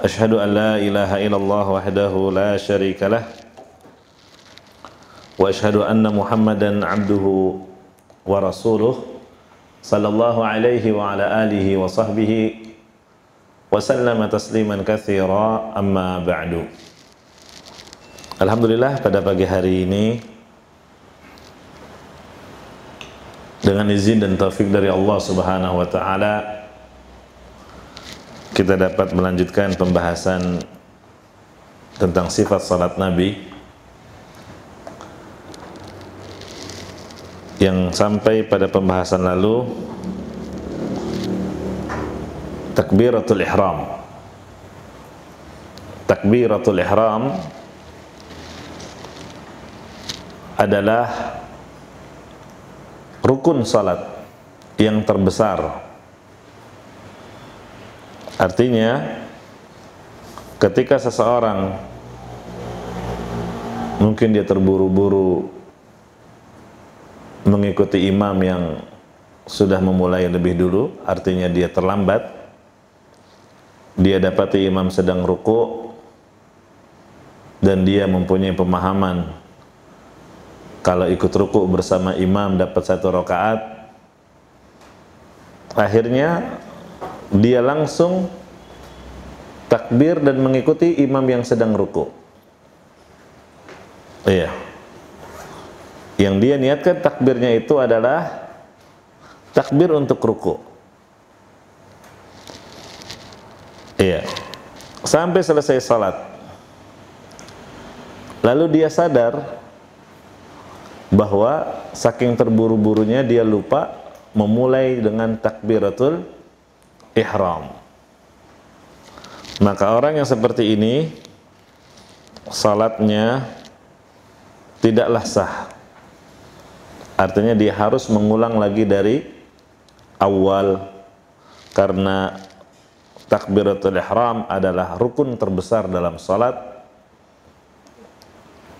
أشهد أن لا إله إلا الله وحده لا شريك له وأشهد أن محمدا عبده ورسوله صلى الله عليه وعلى آله وصحبه وسلم تسليما كثيرا أما بعد لله pada pagi hari ini dengan izin dan taufik dari Allah Subhanahu wa taala kita dapat melanjutkan pembahasan tentang sifat salat Nabi yang sampai pada pembahasan lalu takbiratul ihram takbiratul ihram adalah rukun salat yang terbesar Artinya ketika seseorang mungkin dia terburu-buru mengikuti imam yang sudah memulai lebih dulu, artinya dia terlambat. Dia dapati imam sedang ruku dan dia mempunyai pemahaman kalau ikut ruku bersama imam dapat satu rokaat. Akhirnya dia langsung takbir dan mengikuti imam yang sedang ruku. Iya. Yang dia niatkan takbirnya itu adalah takbir untuk ruku. Iya. Sampai selesai salat. Lalu dia sadar bahwa saking terburu-burunya dia lupa memulai dengan takbiratul ihram. Maka orang yang seperti ini salatnya tidaklah sah. Artinya dia harus mengulang lagi dari awal karena takbiratul ihram adalah rukun terbesar dalam salat.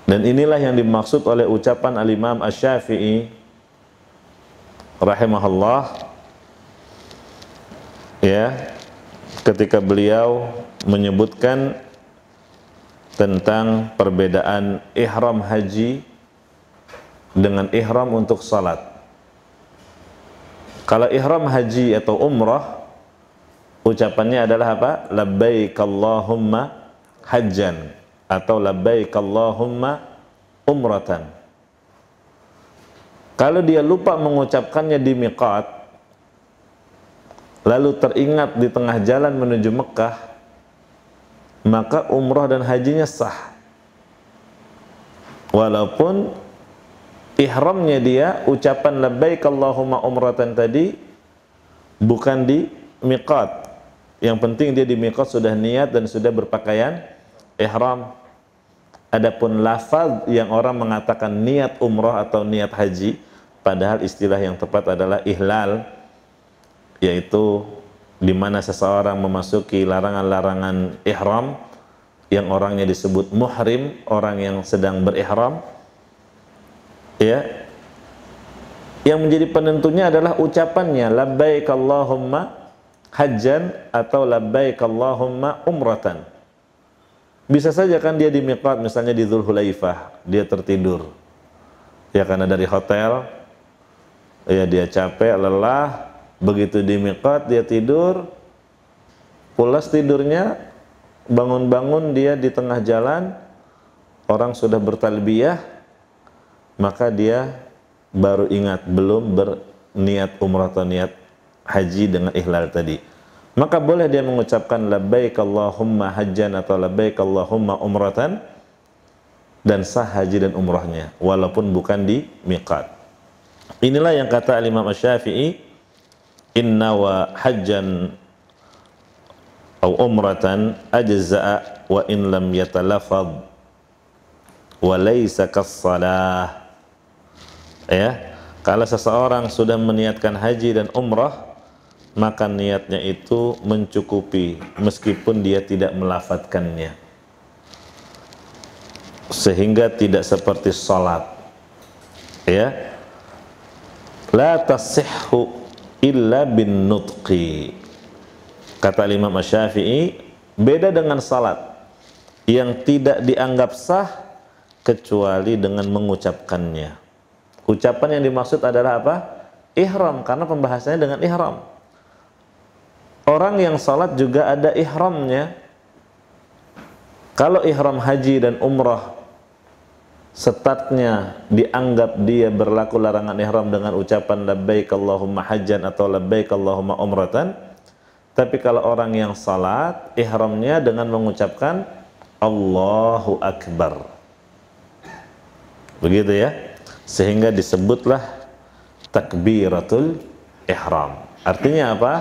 Dan inilah yang dimaksud oleh ucapan al-Imam Asy-Syafi'i rahimahullah ya ketika beliau menyebutkan tentang perbedaan ihram haji dengan ihram untuk salat. Kalau ihram haji atau umrah ucapannya adalah apa? Labbaik Allahumma hajjan atau labbaik Allahumma umratan. Kalau dia lupa mengucapkannya di miqat, lalu teringat di tengah jalan menuju Mekah, maka umroh dan hajinya sah. Walaupun ihramnya dia ucapan labbaik Allahumma umratan tadi bukan di miqat. Yang penting dia di miqat sudah niat dan sudah berpakaian ihram. Adapun lafaz yang orang mengatakan niat umroh atau niat haji, padahal istilah yang tepat adalah ihlal yaitu di mana seseorang memasuki larangan-larangan ihram yang orangnya disebut muhrim, orang yang sedang berihram. Ya. Yang menjadi penentunya adalah ucapannya labbaik Allahumma hajjan atau labbaik Allahumma umratan. Bisa saja kan dia di miqat misalnya di Hulaifah, dia tertidur. Ya karena dari hotel ya dia capek, lelah, Begitu di miqat dia tidur, pulas tidurnya, bangun-bangun dia di tengah jalan, orang sudah bertalbiyah, maka dia baru ingat belum berniat umrah atau niat haji dengan ihlal tadi. Maka boleh dia mengucapkan labbaik Allahumma hajjan atau labbaik Allahumma umratan dan sah haji dan umrahnya walaupun bukan di miqat. Inilah yang kata Imam Asy-Syafi'i inna wa hajjan au umratan ajza'a wa in lam yatalafadh wa laysa ya kalau seseorang sudah meniatkan haji dan umrah maka niatnya itu mencukupi meskipun dia tidak melafatkannya sehingga tidak seperti salat ya la tasihhu illa bin nutqi kata Imam Syafi'i beda dengan salat yang tidak dianggap sah kecuali dengan mengucapkannya ucapan yang dimaksud adalah apa? ihram karena pembahasannya dengan ihram orang yang salat juga ada ihramnya kalau ihram haji dan umrah setatnya dianggap dia berlaku larangan ihram dengan ucapan labbaik Allahumma hajjan atau labbaik Allahumma umratan tapi kalau orang yang salat ihramnya dengan mengucapkan Allahu Akbar begitu ya sehingga disebutlah takbiratul ihram artinya apa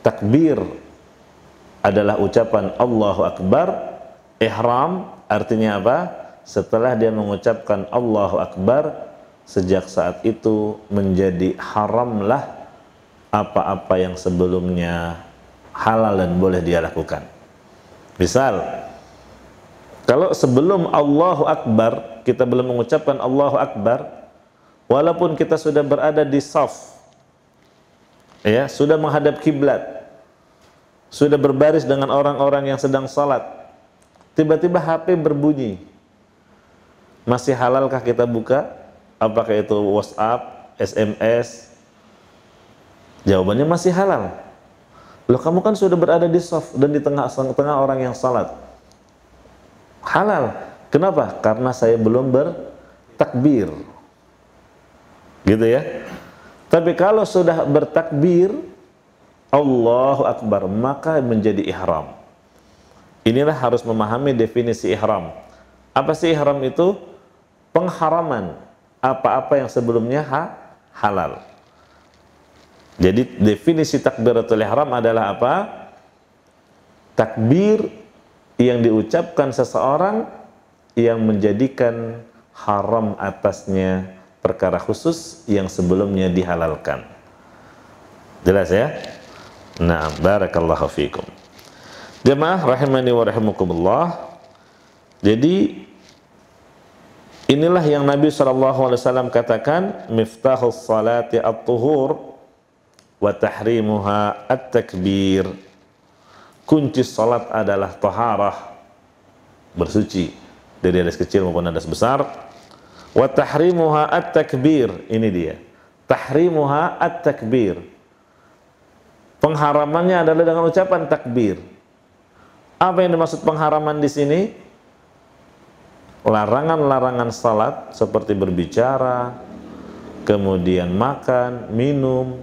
takbir adalah ucapan Allahu Akbar ihram artinya apa setelah dia mengucapkan Allahu Akbar sejak saat itu menjadi haramlah apa-apa yang sebelumnya halal dan boleh dia lakukan. Misal, kalau sebelum Allahu Akbar kita belum mengucapkan Allahu Akbar, walaupun kita sudah berada di saf, ya sudah menghadap kiblat, sudah berbaris dengan orang-orang yang sedang salat, tiba-tiba HP berbunyi, masih halalkah kita buka? Apakah itu WhatsApp, SMS? Jawabannya masih halal. Loh kamu kan sudah berada di soft dan di tengah tengah orang yang salat. Halal. Kenapa? Karena saya belum bertakbir. Gitu ya. Tapi kalau sudah bertakbir Allahu Akbar maka menjadi ihram. Inilah harus memahami definisi ihram. Apa sih ihram itu? pengharaman apa-apa yang sebelumnya ha halal. Jadi definisi takbiratul ihram adalah apa? Takbir yang diucapkan seseorang yang menjadikan haram atasnya perkara khusus yang sebelumnya dihalalkan. Jelas ya? Nah, barakallahu fiikum. Jemaah rahimani wa rahimakumullah. Jadi Inilah yang Nabi SAW katakan, Miftahul salati at-tuhur wa tahrimuha at-takbir. Kunci salat adalah taharah, bersuci dari hadas kecil maupun hadas besar. Wa tahrimuha at-takbir, ini dia. Tahrimuha at-takbir. Pengharamannya adalah dengan ucapan takbir. Apa yang dimaksud pengharaman di sini? larangan-larangan salat seperti berbicara, kemudian makan, minum,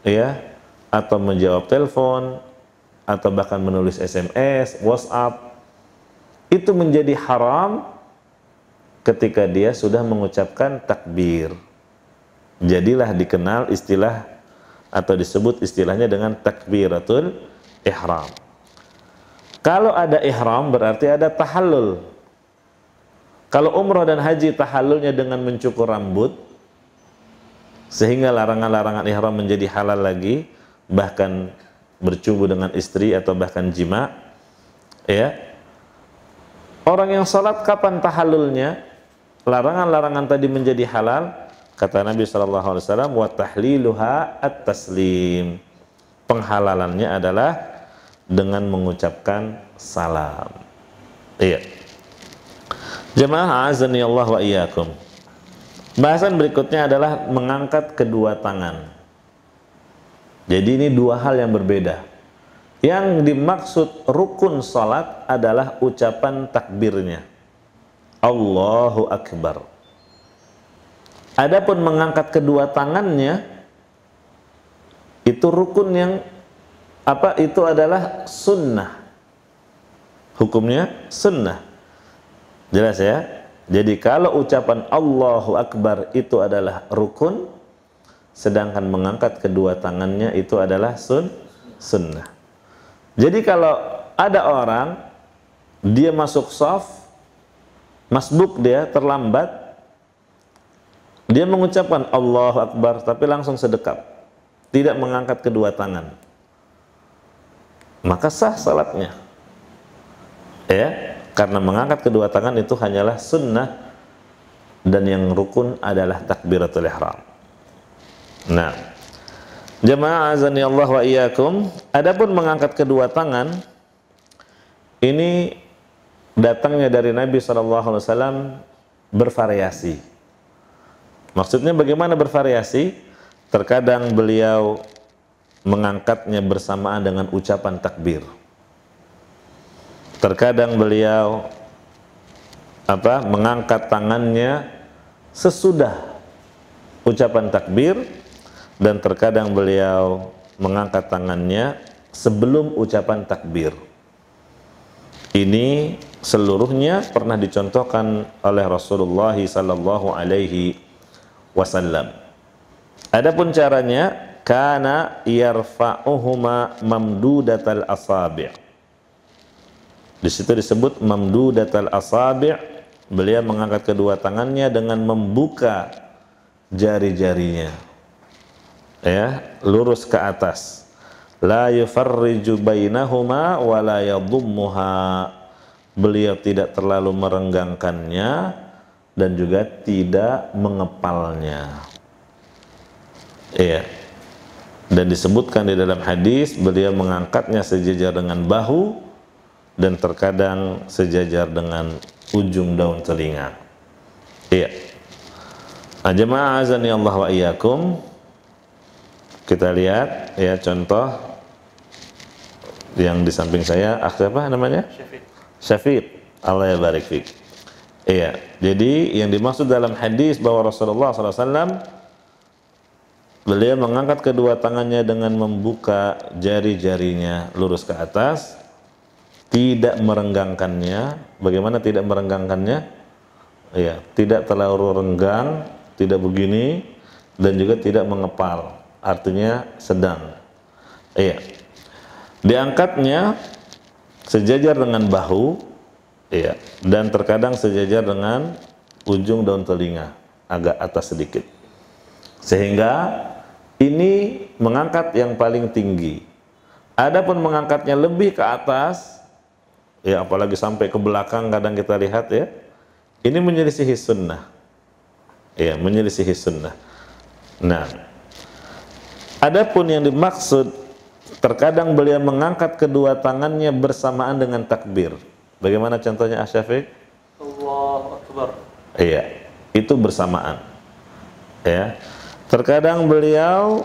ya, atau menjawab telepon, atau bahkan menulis SMS, WhatsApp, itu menjadi haram ketika dia sudah mengucapkan takbir. Jadilah dikenal istilah atau disebut istilahnya dengan takbiratul ihram. Kalau ada ihram berarti ada tahallul kalau umroh dan haji tahalulnya dengan mencukur rambut, sehingga larangan-larangan ihram menjadi halal lagi, bahkan bercubu dengan istri atau bahkan jima, ya. Orang yang sholat kapan tahalulnya Larangan-larangan tadi menjadi halal, kata Nabi saw wa tahliluha at taslim. Penghalalannya adalah dengan mengucapkan salam. Iya. Jemaah azani Allah wa iyyakum. Bahasan berikutnya adalah mengangkat kedua tangan. Jadi ini dua hal yang berbeda. Yang dimaksud rukun salat adalah ucapan takbirnya. Allahu akbar. Adapun mengangkat kedua tangannya itu rukun yang apa itu adalah sunnah. Hukumnya sunnah. Jelas ya? Jadi kalau ucapan Allahu Akbar itu adalah rukun, sedangkan mengangkat kedua tangannya itu adalah sun, sunnah. Jadi kalau ada orang, dia masuk soft, masbuk dia, terlambat, dia mengucapkan Allahu Akbar, tapi langsung sedekap. Tidak mengangkat kedua tangan. Maka sah salatnya. Ya, karena mengangkat kedua tangan itu hanyalah sunnah dan yang rukun adalah takbiratul ihram. Nah, jemaah azani Allah wa iyyakum, adapun mengangkat kedua tangan ini datangnya dari Nabi SAW bervariasi. Maksudnya bagaimana bervariasi? Terkadang beliau mengangkatnya bersamaan dengan ucapan takbir. Terkadang beliau apa mengangkat tangannya sesudah ucapan takbir dan terkadang beliau mengangkat tangannya sebelum ucapan takbir. Ini seluruhnya pernah dicontohkan oleh Rasulullah sallallahu alaihi wasallam. Adapun caranya kana yarfa'uhuma mamdudatal asabi'. Di situ disebut mamdudatal asabi' beliau mengangkat kedua tangannya dengan membuka jari-jarinya. Ya, lurus ke atas. La yufarriju bainahuma wa la yadhummuha. Beliau tidak terlalu merenggangkannya dan juga tidak mengepalnya. ya Dan disebutkan di dalam hadis beliau mengangkatnya sejajar dengan bahu dan terkadang sejajar dengan ujung daun telinga. Iya. Ajma'a nah, azani ya Allah wa iyyakum. Kita lihat ya contoh yang di samping saya, ah siapa namanya? Syafiq. Syafiq. Allah ya barik fik. Iya. Jadi yang dimaksud dalam hadis bahwa Rasulullah SAW beliau mengangkat kedua tangannya dengan membuka jari-jarinya lurus ke atas tidak merenggangkannya. Bagaimana tidak merenggangkannya? Ya, tidak terlalu renggang, tidak begini, dan juga tidak mengepal. Artinya sedang. Iya. Diangkatnya sejajar dengan bahu, iya, dan terkadang sejajar dengan ujung daun telinga, agak atas sedikit. Sehingga ini mengangkat yang paling tinggi. Adapun mengangkatnya lebih ke atas, ya apalagi sampai ke belakang kadang kita lihat ya ini menyelisihi sunnah ya menyelisihi sunnah nah adapun yang dimaksud terkadang beliau mengangkat kedua tangannya bersamaan dengan takbir bagaimana contohnya Asyafiq Allah Akbar iya itu bersamaan ya terkadang beliau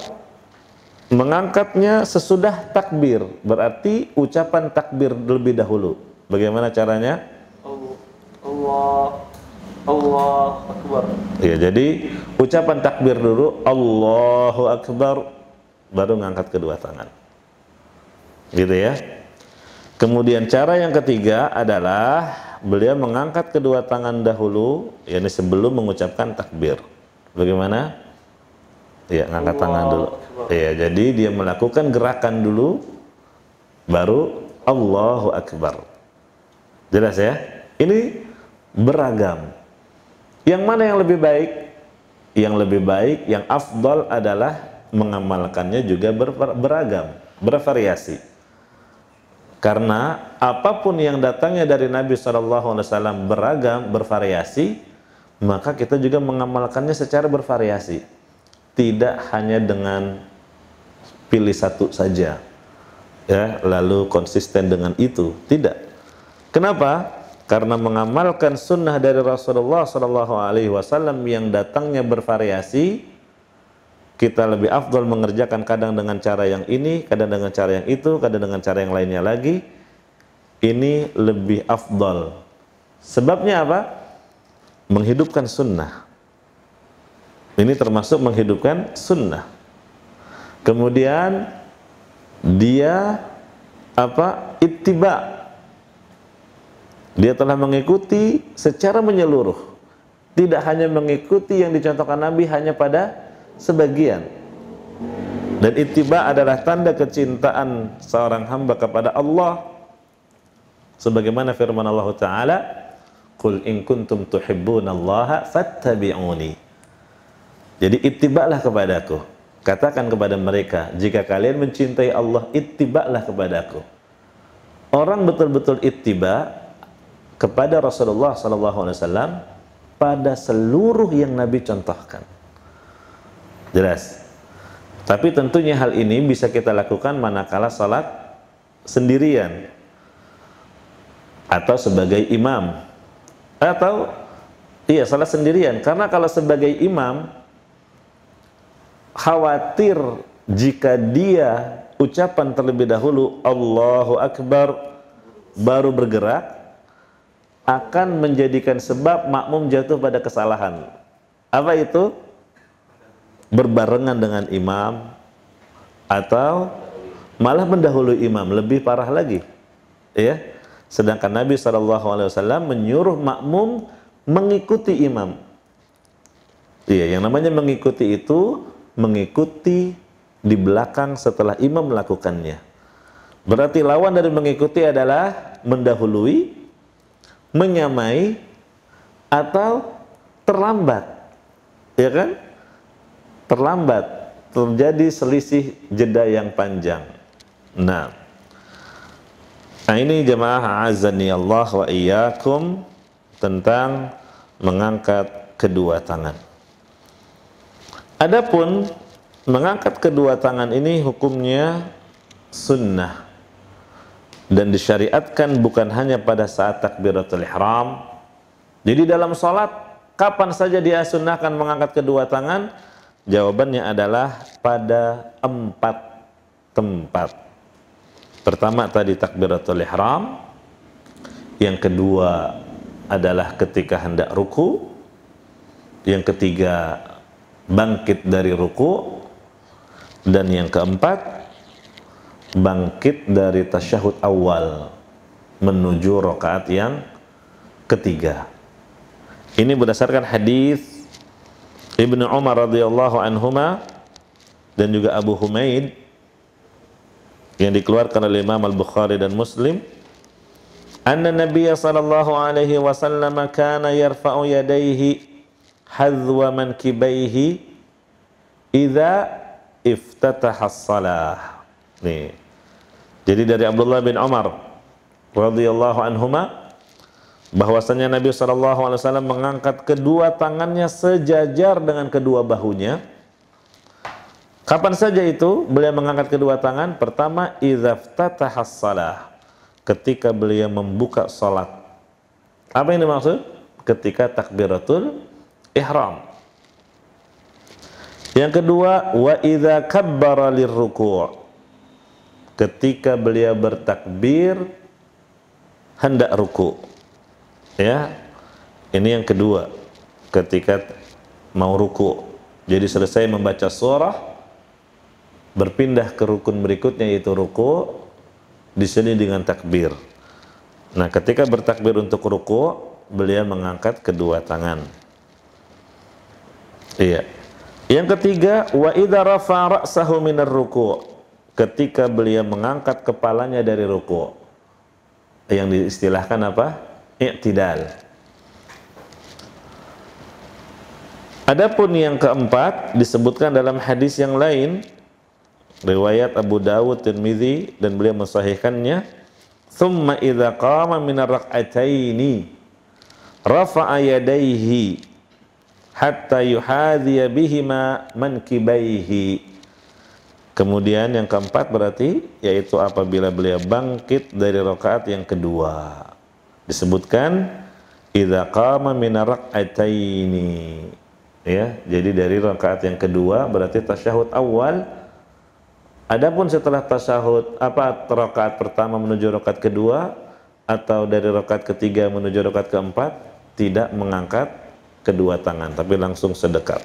Mengangkatnya sesudah takbir, berarti ucapan takbir lebih dahulu. Bagaimana caranya? Allah Allah Akbar. Ya, jadi ucapan takbir dulu Allahu Akbar baru mengangkat kedua tangan. Gitu ya. Kemudian cara yang ketiga adalah beliau mengangkat kedua tangan dahulu, yakni sebelum mengucapkan takbir. Bagaimana? Ya, ngangkat tangan dulu. Ya, jadi dia melakukan gerakan dulu, baru Allahu Akbar. Jelas ya? Ini beragam. Yang mana yang lebih baik? Yang lebih baik, yang afdol adalah mengamalkannya juga ber beragam, bervariasi. Karena apapun yang datangnya dari Nabi SAW beragam, bervariasi, maka kita juga mengamalkannya secara bervariasi tidak hanya dengan pilih satu saja ya lalu konsisten dengan itu tidak kenapa karena mengamalkan sunnah dari Rasulullah Shallallahu Alaihi Wasallam yang datangnya bervariasi kita lebih afdol mengerjakan kadang dengan cara yang ini kadang dengan cara yang itu kadang dengan cara yang lainnya lagi ini lebih afdol sebabnya apa menghidupkan sunnah ini termasuk menghidupkan sunnah. Kemudian dia apa? Ittiba. Dia telah mengikuti secara menyeluruh. Tidak hanya mengikuti yang dicontohkan Nabi hanya pada sebagian. Dan ittiba adalah tanda kecintaan seorang hamba kepada Allah. Sebagaimana firman Allah Ta'ala, Qul in kuntum tuhibbunallaha fattabi'uni jadi itibaklah kepadaku. Katakan kepada mereka, jika kalian mencintai Allah, itibaklah kepadaku. Orang betul-betul ittiba kepada Rasulullah Sallallahu Alaihi Wasallam pada seluruh yang Nabi contohkan. Jelas. Tapi tentunya hal ini bisa kita lakukan manakala salat sendirian atau sebagai imam atau iya salat sendirian karena kalau sebagai imam khawatir jika dia ucapan terlebih dahulu Allahu Akbar baru bergerak akan menjadikan sebab makmum jatuh pada kesalahan. Apa itu? Berbarengan dengan imam atau malah mendahului imam, lebih parah lagi. Ya. Sedangkan Nabi SAW menyuruh makmum mengikuti imam. Iya, yang namanya mengikuti itu mengikuti di belakang setelah imam melakukannya. Berarti lawan dari mengikuti adalah mendahului, menyamai, atau terlambat. Ya kan? Terlambat, terjadi selisih jeda yang panjang. Nah, nah ini jemaah azani Allah wa iyyakum tentang mengangkat kedua tangan. Adapun mengangkat kedua tangan ini hukumnya sunnah dan disyariatkan bukan hanya pada saat takbiratul ihram. Jadi dalam sholat kapan saja dia sunnahkan mengangkat kedua tangan? Jawabannya adalah pada empat tempat. Pertama tadi takbiratul ihram. Yang kedua adalah ketika hendak ruku. Yang ketiga bangkit dari ruku dan yang keempat bangkit dari tasyahud awal menuju rokaat yang ketiga ini berdasarkan hadis Ibnu Umar radhiyallahu anhuma dan juga Abu Humaid yang dikeluarkan oleh Imam Al-Bukhari dan Muslim anna Nabi sallallahu alaihi wasallam kana yarfa'u yadayhi hadwa mankibaihi idza iftatahas salah. Nih. Jadi dari Abdullah bin Umar radhiyallahu anhuma bahwasanya Nabi SAW mengangkat kedua tangannya sejajar dengan kedua bahunya. Kapan saja itu beliau mengangkat kedua tangan? Pertama idza salah. Ketika beliau membuka salat. Apa yang dimaksud? Ketika takbiratul ihram. Yang kedua, wa idza kabbara lirruku'. Ketika beliau bertakbir hendak ruku. Ya. Ini yang kedua. Ketika mau ruku. Jadi selesai membaca surah berpindah ke rukun berikutnya yaitu ruku di sini dengan takbir. Nah, ketika bertakbir untuk ruku, beliau mengangkat kedua tangan. Iya. Yang ketiga, wa idza rafa ra'sahu minar ruku'. Ketika beliau mengangkat kepalanya dari ruku'. Yang diistilahkan apa? I'tidal. Adapun yang keempat disebutkan dalam hadis yang lain riwayat Abu Dawud, Tirmizi dan beliau mensahihkannya thumma idza qama minar raq'ataini rafa'a yadayhi hatta yuhadhiya bihima mankibaihi. Kemudian yang keempat berarti yaitu apabila beliau bangkit dari rakaat yang kedua. Disebutkan idza qama min rak'ataini. Ya, jadi dari rakaat yang kedua berarti tasyahud awal. Adapun setelah tasyahud apa rakaat pertama menuju rakaat kedua atau dari rakaat ketiga menuju rakaat keempat tidak mengangkat kedua tangan, tapi langsung sedekat.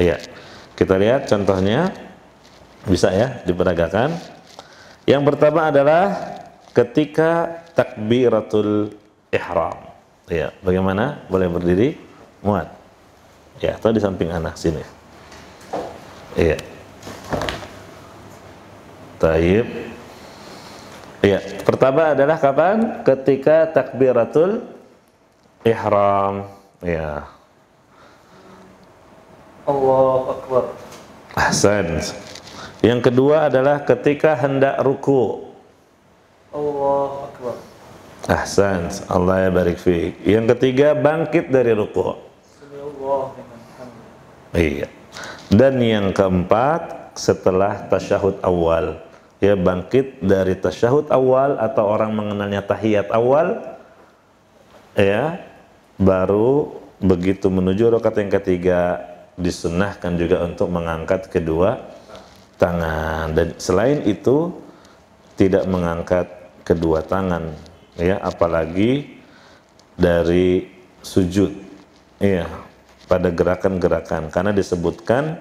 Iya. Kita lihat contohnya. Bisa ya diperagakan. Yang pertama adalah ketika takbiratul ihram. Iya, bagaimana? Boleh berdiri? Muat. Ya, atau di samping anak sini. Iya. Taib. Iya, pertama adalah kapan? Ketika takbiratul ihram. Iya. Allah Akbar. Ahsan. Yang kedua adalah ketika hendak ruku. Allah Akbar. Ahsan. Allah ya barik fi. Yang ketiga bangkit dari ruku. Iya. Dan yang keempat setelah tasyahud awal. Ya bangkit dari tasyahud awal atau orang mengenalnya tahiyat awal. Ya, Baru begitu menuju rokat yang ketiga disunahkan juga untuk mengangkat kedua tangan. Dan selain itu tidak mengangkat kedua tangan ya apalagi dari sujud ya pada gerakan-gerakan karena disebutkan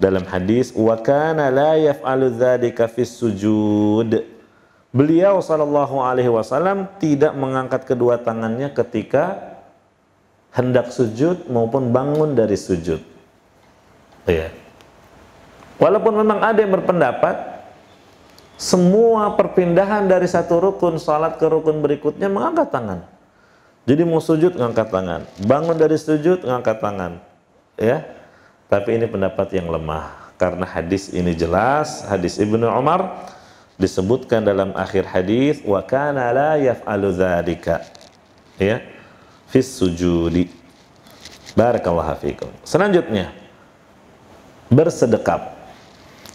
dalam hadis wa kana la yaf'alu dzalika fis sujud beliau sallallahu alaihi wasallam tidak mengangkat kedua tangannya ketika hendak sujud maupun bangun dari sujud. Ya. Walaupun memang ada yang berpendapat semua perpindahan dari satu rukun salat ke rukun berikutnya mengangkat tangan. Jadi mau sujud mengangkat tangan, bangun dari sujud mengangkat tangan. Ya. Tapi ini pendapat yang lemah karena hadis ini jelas, hadis Ibnu Umar disebutkan dalam akhir hadis wa kana la yaf'alu dzalika. Ya fis sujudi. Barakallahu fikum. Selanjutnya bersedekap.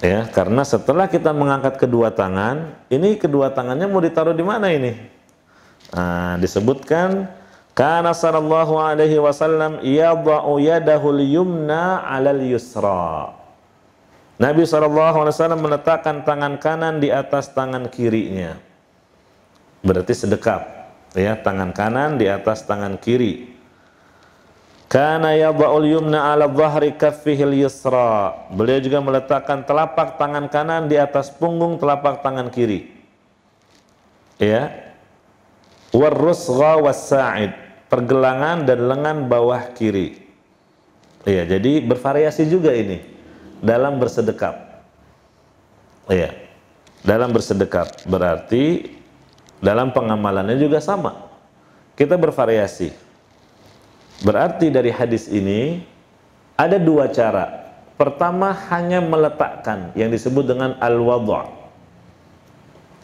Ya, karena setelah kita mengangkat kedua tangan, ini kedua tangannya mau ditaruh di mana ini? Nah, disebutkan karena sallallahu alaihi wasallam yadha'u yadahul yumna 'alal yusra. Nabi sallallahu alaihi wasallam meletakkan tangan kanan di atas tangan kirinya. Berarti sedekap ya tangan kanan di atas tangan kiri Kana yadha'ul yumna 'ala dhahri kaffihi yusra Beliau juga meletakkan telapak tangan kanan di atas punggung telapak tangan kiri. Ya. Warusgha wasaid pergelangan dan lengan bawah kiri. Ya, jadi bervariasi juga ini dalam bersedekap. Ya. Dalam bersedekap berarti dalam pengamalannya juga sama. Kita bervariasi. Berarti dari hadis ini ada dua cara. Pertama hanya meletakkan yang disebut dengan al wadha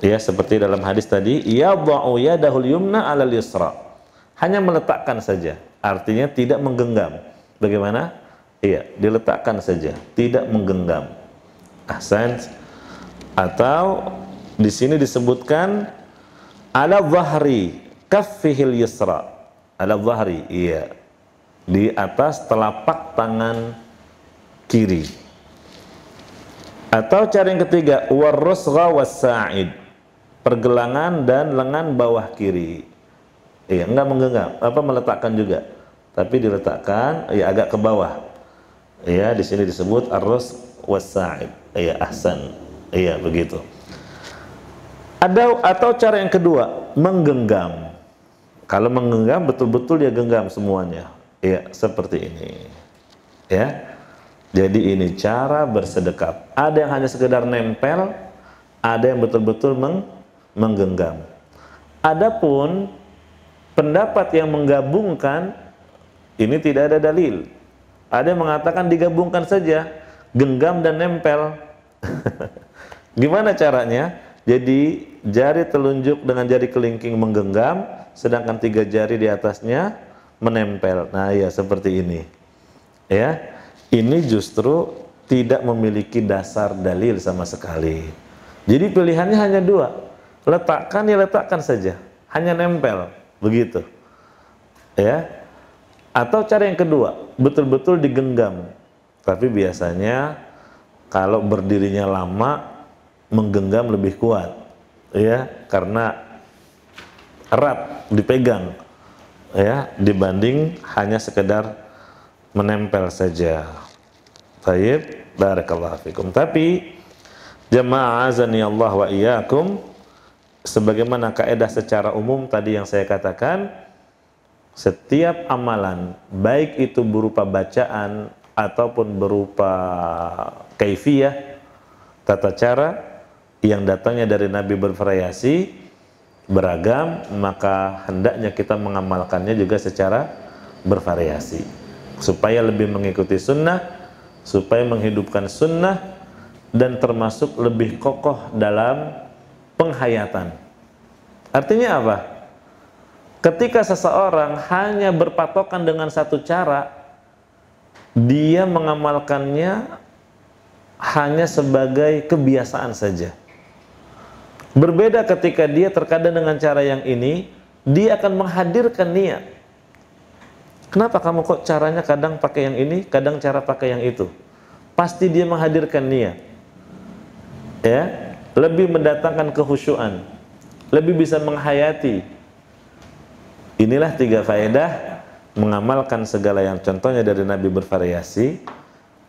Ya, seperti dalam hadis tadi, yadha'u yadahul yumna 'alal yusra. Hanya meletakkan saja. Artinya tidak menggenggam. Bagaimana? Iya, diletakkan saja, tidak menggenggam. Ahsan. Atau di sini disebutkan ala zahri kaffihil yusra ala zahri iya di atas telapak tangan kiri atau cara yang ketiga warusra wasaid pergelangan dan lengan bawah kiri iya enggak menggenggam apa meletakkan juga tapi diletakkan ya agak ke bawah iya di sini disebut arus wasaid iya ahsan iya begitu ada atau cara yang kedua, menggenggam. Kalau menggenggam betul-betul dia genggam semuanya. Ya, seperti ini. Ya. Jadi ini cara bersedekap. Ada yang hanya sekedar nempel, ada yang betul-betul meng menggenggam. Adapun pendapat yang menggabungkan ini tidak ada dalil. Ada yang mengatakan digabungkan saja genggam dan nempel. Gimana caranya? Jadi jari telunjuk dengan jari kelingking menggenggam, sedangkan tiga jari di atasnya menempel. Nah ya seperti ini. Ya, ini justru tidak memiliki dasar dalil sama sekali. Jadi pilihannya hanya dua, letakkan ya letakkan saja, hanya nempel begitu. Ya, atau cara yang kedua, betul-betul digenggam. Tapi biasanya kalau berdirinya lama menggenggam lebih kuat ya karena erat dipegang ya dibanding hanya sekedar menempel saja. Taib, barakallahu fikum. Tapi jemaah azani Allah wa iyyakum sebagaimana kaidah secara umum tadi yang saya katakan setiap amalan baik itu berupa bacaan ataupun berupa kaifiyah tata cara yang datangnya dari Nabi bervariasi, beragam, maka hendaknya kita mengamalkannya juga secara bervariasi. Supaya lebih mengikuti sunnah, supaya menghidupkan sunnah, dan termasuk lebih kokoh dalam penghayatan. Artinya apa? Ketika seseorang hanya berpatokan dengan satu cara, dia mengamalkannya hanya sebagai kebiasaan saja. Berbeda ketika dia terkadang dengan cara yang ini, dia akan menghadirkan niat. Kenapa kamu kok caranya kadang pakai yang ini, kadang cara pakai yang itu? Pasti dia menghadirkan niat. Ya, lebih mendatangkan kehusuan, lebih bisa menghayati. Inilah tiga faedah mengamalkan segala yang contohnya dari Nabi bervariasi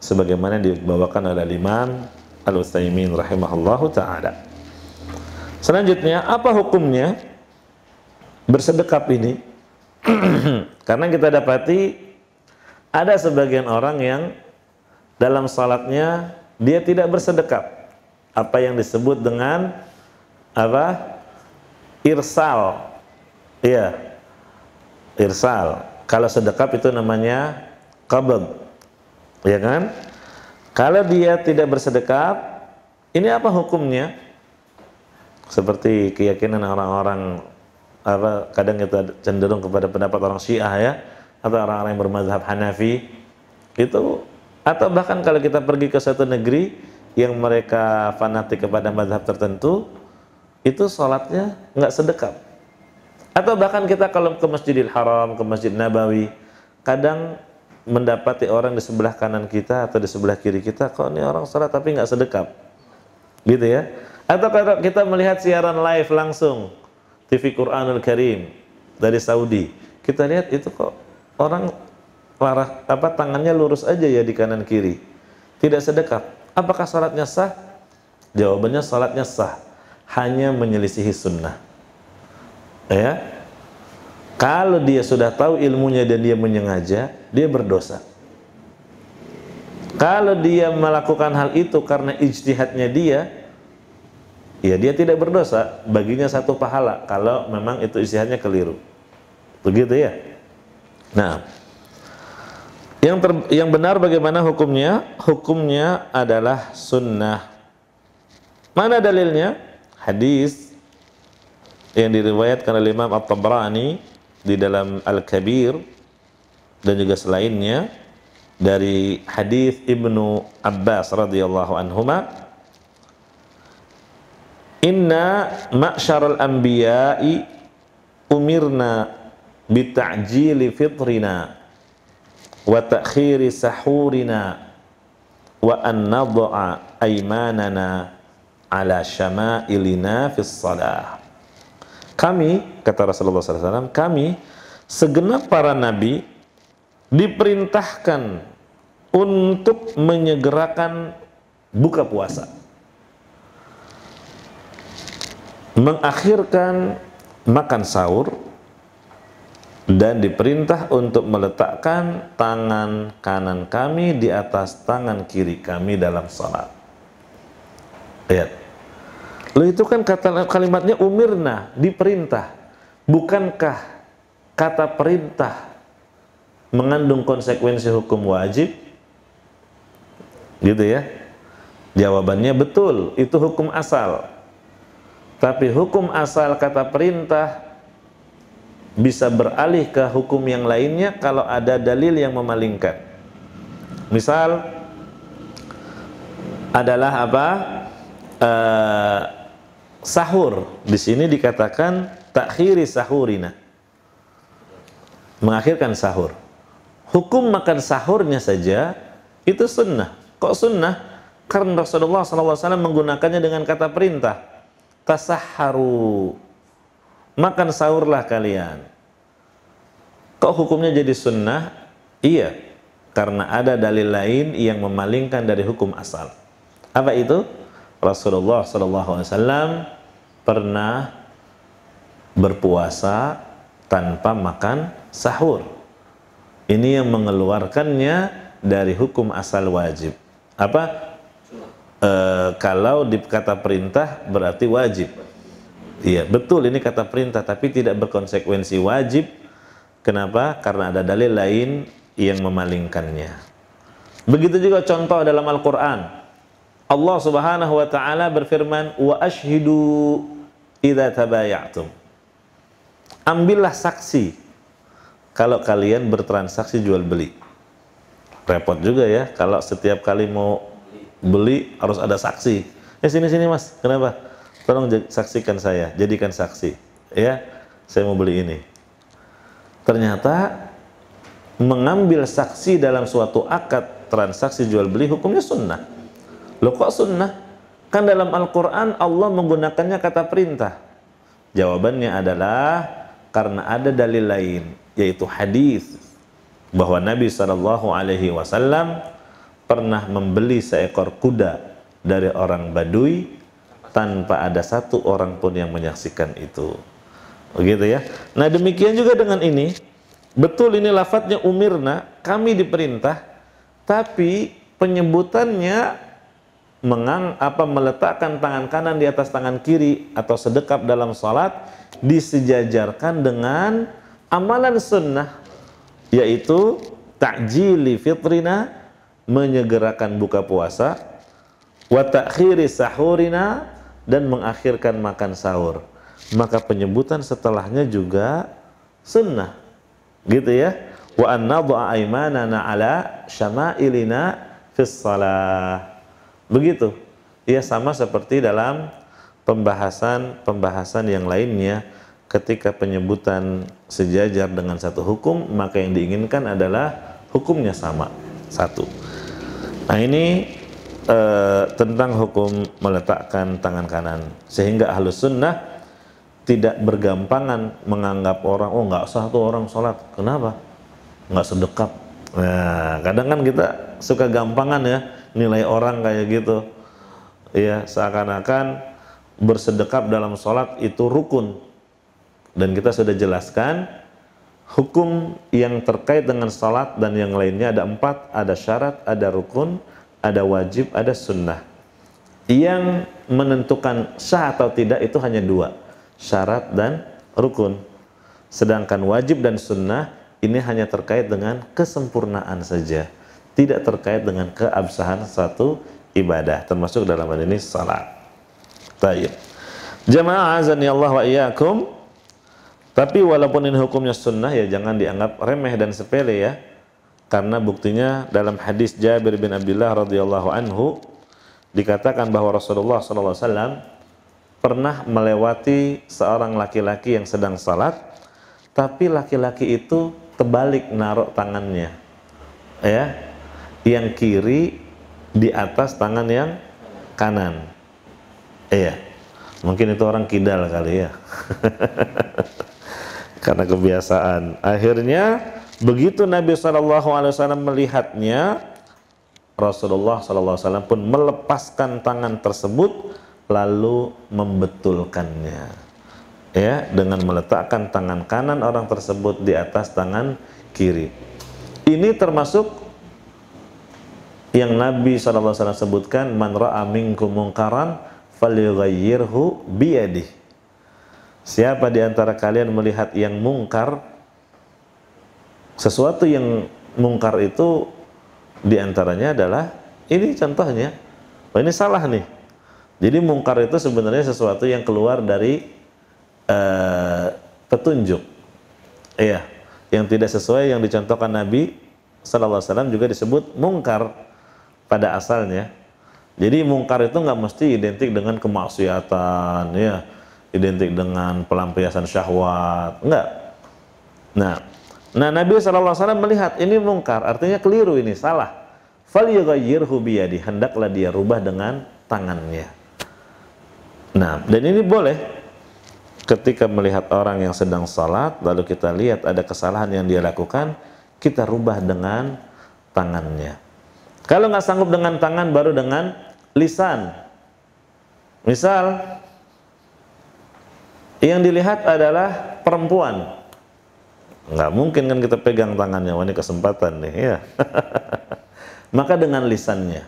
sebagaimana dibawakan oleh Imam Al-Utsaimin rahimahullahu taala. Selanjutnya, apa hukumnya bersedekap ini? Karena kita dapati ada sebagian orang yang dalam salatnya dia tidak bersedekap. Apa yang disebut dengan apa? Irsal. Iya. Irsal. Kalau sedekap itu namanya qabd. Ya kan? Kalau dia tidak bersedekap, ini apa hukumnya? seperti keyakinan orang-orang apa kadang kita cenderung kepada pendapat orang Syiah ya atau orang-orang yang bermazhab Hanafi itu atau bahkan kalau kita pergi ke satu negeri yang mereka fanatik kepada mazhab tertentu itu sholatnya nggak sedekap atau bahkan kita kalau ke Masjidil Haram ke Masjid Nabawi kadang mendapati orang di sebelah kanan kita atau di sebelah kiri kita kok ini orang sholat tapi nggak sedekap gitu ya atau kalau kita melihat siaran live langsung TV Quranul Karim dari Saudi, kita lihat itu kok orang larah apa tangannya lurus aja ya di kanan kiri. Tidak sedekap. Apakah salatnya sah? Jawabannya salatnya sah. Hanya menyelisihi sunnah. Ya. Kalau dia sudah tahu ilmunya dan dia menyengaja, dia berdosa. Kalau dia melakukan hal itu karena ijtihadnya dia, ya dia tidak berdosa baginya satu pahala kalau memang itu isiannya keliru begitu ya nah yang ter, yang benar bagaimana hukumnya hukumnya adalah sunnah mana dalilnya hadis yang diriwayatkan oleh Imam At-Tabrani di dalam Al-Kabir dan juga selainnya dari hadis Ibnu Abbas radhiyallahu anhuma Inna al anbiya'i umirna bita'jili fitrina wa ta'khiri sahurina wa an nadha'a aymanana ala syama'ilina fis salah. Kami, kata Rasulullah SAW, kami segenap para nabi diperintahkan untuk menyegerakan buka puasa mengakhirkan makan sahur dan diperintah untuk meletakkan tangan kanan kami di atas tangan kiri kami dalam salat. Lihat. Lo itu kan kata kalimatnya umirna, diperintah. Bukankah kata perintah mengandung konsekuensi hukum wajib? Gitu ya. Jawabannya betul, itu hukum asal. Tapi hukum asal kata perintah bisa beralih ke hukum yang lainnya kalau ada dalil yang memalingkan. Misal adalah apa? Eh, sahur. Di sini dikatakan takhiri sahurina. Mengakhirkan sahur. Hukum makan sahurnya saja itu sunnah. Kok sunnah? Karena Rasulullah SAW menggunakannya dengan kata perintah tasaharu makan sahurlah kalian kok hukumnya jadi sunnah iya karena ada dalil lain yang memalingkan dari hukum asal apa itu Rasulullah SAW pernah berpuasa tanpa makan sahur ini yang mengeluarkannya dari hukum asal wajib apa e, kalau di kata perintah berarti wajib. Iya, betul ini kata perintah tapi tidak berkonsekuensi wajib. Kenapa? Karena ada dalil lain yang memalingkannya. Begitu juga contoh dalam Al-Qur'an. Allah Subhanahu wa taala berfirman, "Wa ashhidu idza tabayatum." Ambillah saksi kalau kalian bertransaksi jual beli. Repot juga ya kalau setiap kali mau beli harus ada saksi. Ya eh, sini sini mas, kenapa? Tolong saksikan saya, jadikan saksi. Ya, saya mau beli ini. Ternyata mengambil saksi dalam suatu akad transaksi jual beli hukumnya sunnah. Lo kok sunnah? Kan dalam Al-Quran Allah menggunakannya kata perintah. Jawabannya adalah karena ada dalil lain, yaitu hadis bahwa Nabi saw pernah membeli seekor kuda dari orang Baduy tanpa ada satu orang pun yang menyaksikan itu. Begitu ya. Nah, demikian juga dengan ini. Betul ini lafadznya umirna, kami diperintah, tapi penyebutannya mengang apa meletakkan tangan kanan di atas tangan kiri atau sedekap dalam salat disejajarkan dengan amalan sunnah yaitu takjili fitrina menyegerakan buka puasa wa ta'khiri sahurina dan mengakhirkan makan sahur maka penyebutan setelahnya juga sunnah gitu ya wa an nad'a aymanana ala syama'ilina fis salah begitu ya sama seperti dalam pembahasan-pembahasan yang lainnya ketika penyebutan sejajar dengan satu hukum maka yang diinginkan adalah hukumnya sama satu Nah ini e, tentang hukum meletakkan tangan kanan sehingga halus sunnah tidak bergampangan menganggap orang oh nggak usah tuh orang sholat kenapa nggak sedekap nah kadang kan kita suka gampangan ya nilai orang kayak gitu ya seakan-akan bersedekap dalam sholat itu rukun dan kita sudah jelaskan hukum yang terkait dengan salat dan yang lainnya ada empat, ada syarat, ada rukun, ada wajib, ada sunnah. Yang menentukan sah atau tidak itu hanya dua, syarat dan rukun. Sedangkan wajib dan sunnah ini hanya terkait dengan kesempurnaan saja, tidak terkait dengan keabsahan satu ibadah, termasuk dalam hal ini salat. Baik. Jamaah azan ya Allah wa iyyakum. Tapi walaupun ini hukumnya sunnah ya jangan dianggap remeh dan sepele ya. Karena buktinya dalam hadis Jabir bin Abdullah radhiyallahu anhu dikatakan bahwa Rasulullah sallallahu alaihi wasallam pernah melewati seorang laki-laki yang sedang salat tapi laki-laki itu terbalik naruh tangannya. Ya. Yang kiri di atas tangan yang kanan. Iya. Mungkin itu orang kidal kali ya. karena kebiasaan. Akhirnya begitu Nabi saw melihatnya, Rasulullah saw pun melepaskan tangan tersebut lalu membetulkannya. Ya, dengan meletakkan tangan kanan orang tersebut di atas tangan kiri. Ini termasuk yang Nabi SAW sebutkan man ra'a minkum mungkaran falyughayyirhu Siapa di antara kalian melihat yang mungkar? Sesuatu yang mungkar itu di antaranya adalah ini contohnya. Oh, ini salah nih. Jadi mungkar itu sebenarnya sesuatu yang keluar dari uh, petunjuk. Iya, yang tidak sesuai yang dicontohkan Nabi sallallahu alaihi juga disebut mungkar pada asalnya. Jadi mungkar itu nggak mesti identik dengan kemaksiatan ya identik dengan pelampiasan syahwat. Enggak. Nah, nah Nabi SAW melihat ini mungkar, artinya keliru ini, salah. Fal yughayyirhu biyadi, hendaklah dia rubah dengan tangannya. Nah, dan ini boleh ketika melihat orang yang sedang salat lalu kita lihat ada kesalahan yang dia lakukan, kita rubah dengan tangannya. Kalau nggak sanggup dengan tangan baru dengan lisan. Misal yang dilihat adalah perempuan. Nggak mungkin kan kita pegang tangannya, wah ini kesempatan nih, ya. Maka dengan lisannya,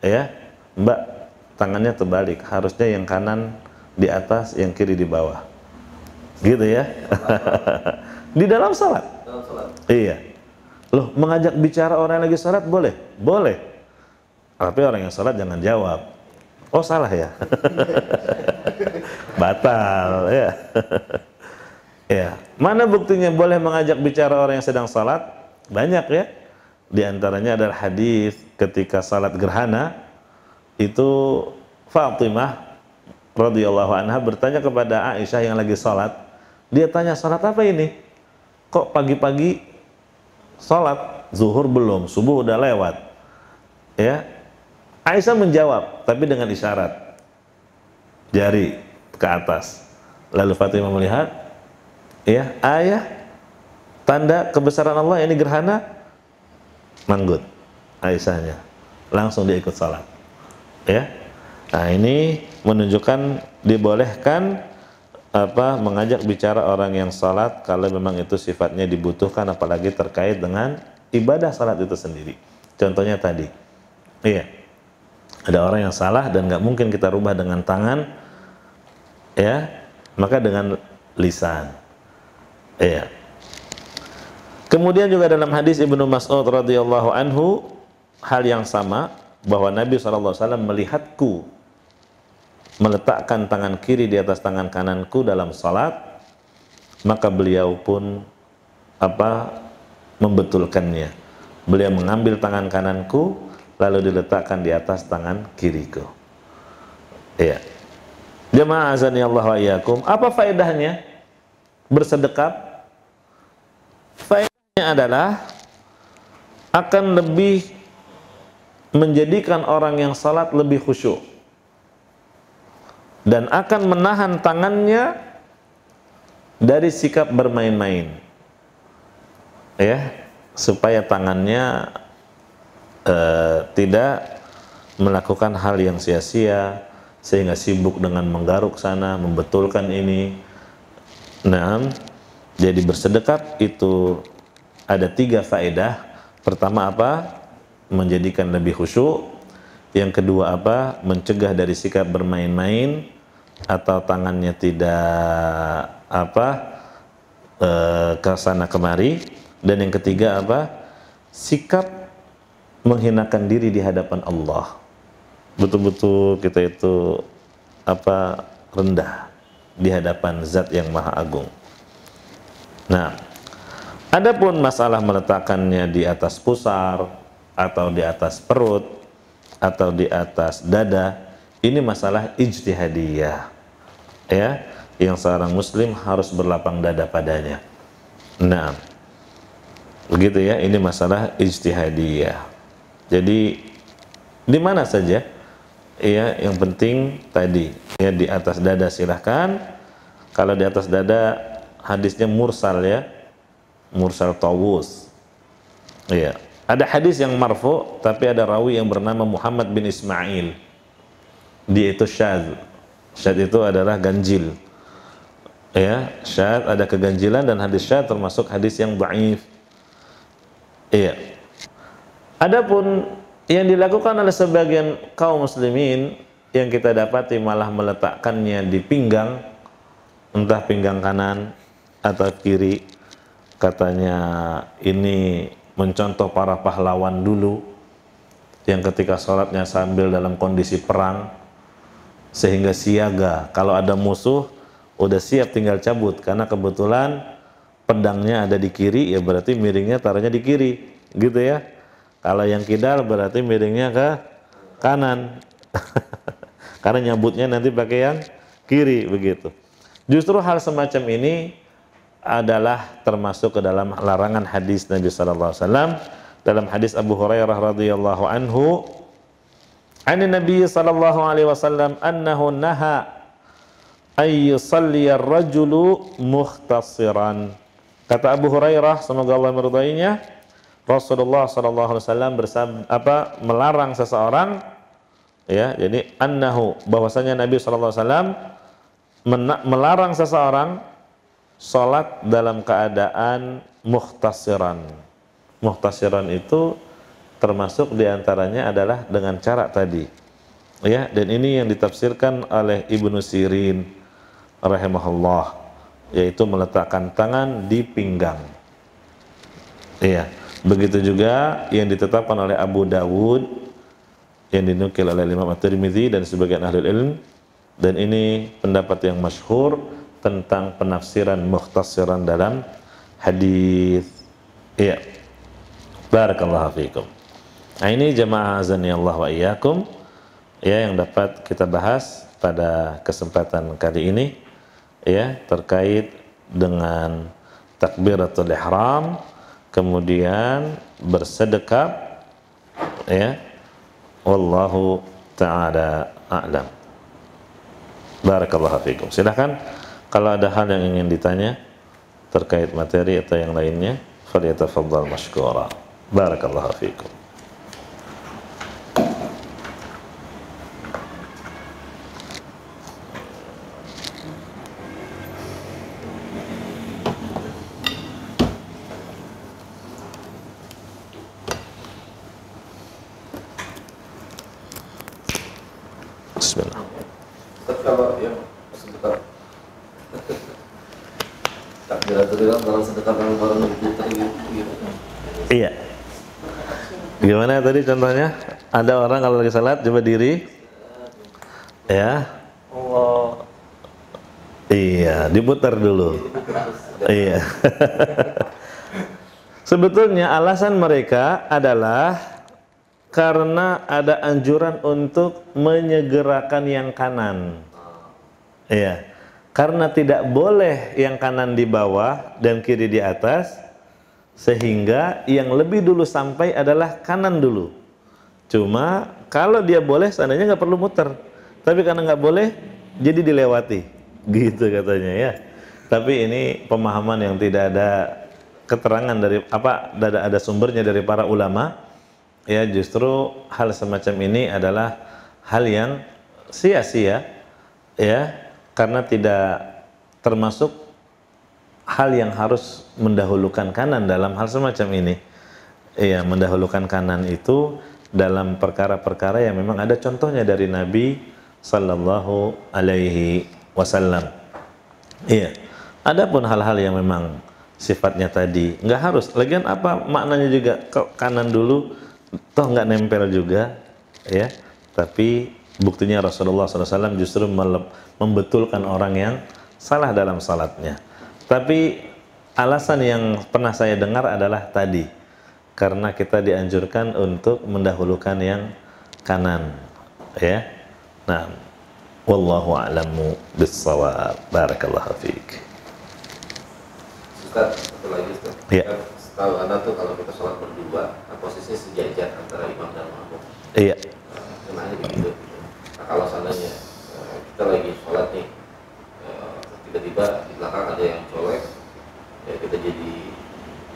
ya, Mbak, tangannya terbalik, harusnya yang kanan di atas, yang kiri di bawah. Gitu ya. di dalam salat. Dalam salat. Iya. Loh, mengajak bicara orang yang lagi salat boleh? Boleh. Tapi orang yang salat jangan jawab Oh salah ya. Batal ya. ya. Mana buktinya boleh mengajak bicara orang yang sedang salat? Banyak ya. Di antaranya adalah hadis ketika salat gerhana itu Fatimah radhiyallahu anha bertanya kepada Aisyah yang lagi salat. Dia tanya salat apa ini? Kok pagi-pagi salat zuhur belum, subuh udah lewat. Ya, Aisyah menjawab, tapi dengan isyarat. Jari ke atas. Lalu Fatimah melihat, ya, ayah, tanda kebesaran Allah, ini gerhana, manggut Aisyahnya. Langsung dia ikut salat. Ya. Nah, ini menunjukkan dibolehkan apa mengajak bicara orang yang salat kalau memang itu sifatnya dibutuhkan apalagi terkait dengan ibadah salat itu sendiri. Contohnya tadi. Iya ada orang yang salah dan nggak mungkin kita rubah dengan tangan ya maka dengan lisan ya kemudian juga dalam hadis Ibnu Mas'ud radhiyallahu anhu hal yang sama bahwa Nabi SAW melihatku meletakkan tangan kiri di atas tangan kananku dalam salat maka beliau pun apa membetulkannya beliau mengambil tangan kananku lalu diletakkan di atas tangan kiriku. Ya, Jemaah azani Allah wa iyakum. Apa faedahnya bersedekap? Faedahnya adalah akan lebih menjadikan orang yang salat lebih khusyuk dan akan menahan tangannya dari sikap bermain-main. Ya, supaya tangannya Eh, tidak melakukan hal yang sia-sia sehingga sibuk dengan menggaruk sana, membetulkan ini. Nah, jadi bersedekap itu ada tiga faedah. Pertama apa? Menjadikan lebih khusyuk. Yang kedua apa? Mencegah dari sikap bermain-main atau tangannya tidak apa e, ke sana kemari. Dan yang ketiga apa? Sikap menghinakan diri di hadapan Allah. Betul-betul kita itu apa rendah di hadapan zat yang maha agung. Nah, adapun masalah meletakkannya di atas pusar atau di atas perut atau di atas dada, ini masalah ijtihadiyah. Ya, yang seorang muslim harus berlapang dada padanya. Nah, begitu ya, ini masalah ijtihadiyah. Jadi di mana saja, ya yang penting tadi ya di atas dada silahkan. Kalau di atas dada hadisnya mursal ya, mursal tawus. Iya. Ada hadis yang marfu tapi ada rawi yang bernama Muhammad bin Ismail. Dia itu Syad, Syad itu adalah ganjil. Ya, Syad ada keganjilan dan hadis Syad termasuk hadis yang baif. Iya, Adapun yang dilakukan oleh sebagian kaum muslimin yang kita dapati malah meletakkannya di pinggang entah pinggang kanan atau kiri katanya ini mencontoh para pahlawan dulu yang ketika sholatnya sambil dalam kondisi perang sehingga siaga kalau ada musuh udah siap tinggal cabut karena kebetulan pedangnya ada di kiri ya berarti miringnya taruhnya di kiri gitu ya kalau yang kidal berarti miringnya ke kanan. Karena nyambutnya nanti pakai yang kiri begitu. Justru hal semacam ini adalah termasuk ke dalam larangan hadis Nabi sallallahu alaihi wasallam dalam hadis Abu Hurairah radhiyallahu anhu Ani Nabi Sallallahu Alaihi Wasallam annahu naha ay yusalli ar-rajulu mukhtasiran. kata Abu Hurairah semoga Allah meridainya Rasulullah sallallahu alaihi wasallam apa melarang seseorang ya jadi annahu bahwasanya Nabi sallallahu alaihi wasallam melarang seseorang salat dalam keadaan muhtasiran. Muhtasiran itu termasuk diantaranya adalah dengan cara tadi. Ya, dan ini yang ditafsirkan oleh Ibnu Sirin rahimahullah yaitu meletakkan tangan di pinggang. Iya. Begitu juga yang ditetapkan oleh Abu Dawud yang dinukil oleh Imam At-Tirmidzi dan sebagian ahli ilmu dan ini pendapat yang masyhur tentang penafsiran muhtasiran dalam hadis. Iya. Barakallahu fiikum. Nah, ini jemaah azani Allah wa iyyakum ya yang dapat kita bahas pada kesempatan kali ini ya terkait dengan takbiratul ihram kemudian bersedekap ya wallahu taala a'lam barakallahu fikum silahkan kalau ada hal yang ingin ditanya terkait materi atau yang lainnya falyatafaddal mashkura barakallahu fikum tadi contohnya? Ada orang kalau lagi salat coba diri. Ya. Allah. Iya, diputar dulu. Iya. Sebetulnya alasan mereka adalah karena ada anjuran untuk menyegerakan yang kanan. Iya. Karena tidak boleh yang kanan di bawah dan kiri di atas, sehingga yang lebih dulu sampai adalah kanan dulu. Cuma kalau dia boleh seandainya nggak perlu muter. Tapi karena nggak boleh jadi dilewati. Gitu katanya ya. Tapi ini pemahaman yang tidak ada keterangan dari apa tidak ada sumbernya dari para ulama. Ya justru hal semacam ini adalah hal yang sia-sia ya karena tidak termasuk hal yang harus mendahulukan kanan dalam hal semacam ini. Iya, mendahulukan kanan itu dalam perkara-perkara yang memang ada contohnya dari Nabi Sallallahu Alaihi Wasallam. Iya. Adapun hal-hal yang memang sifatnya tadi nggak harus. Lagian apa maknanya juga kok kanan dulu, toh nggak nempel juga, ya. Tapi buktinya Rasulullah SAW justru membetulkan orang yang salah dalam salatnya. Tapi alasan yang pernah saya dengar adalah tadi karena kita dianjurkan untuk mendahulukan yang kanan ya. Nah, wallahu a'lamu bissawab. Barakallahu fiik. Ustaz, satu lagi Ustaz. Ya. Setahu Anda tuh kalau kita sholat berdua, nah, posisi sejajar antara imam dan makmum. Iya. Nah, begitu. Nah, kalau seandainya eh, kita lagi sholat nih, tiba-tiba di belakang ada yang colek ya kita jadi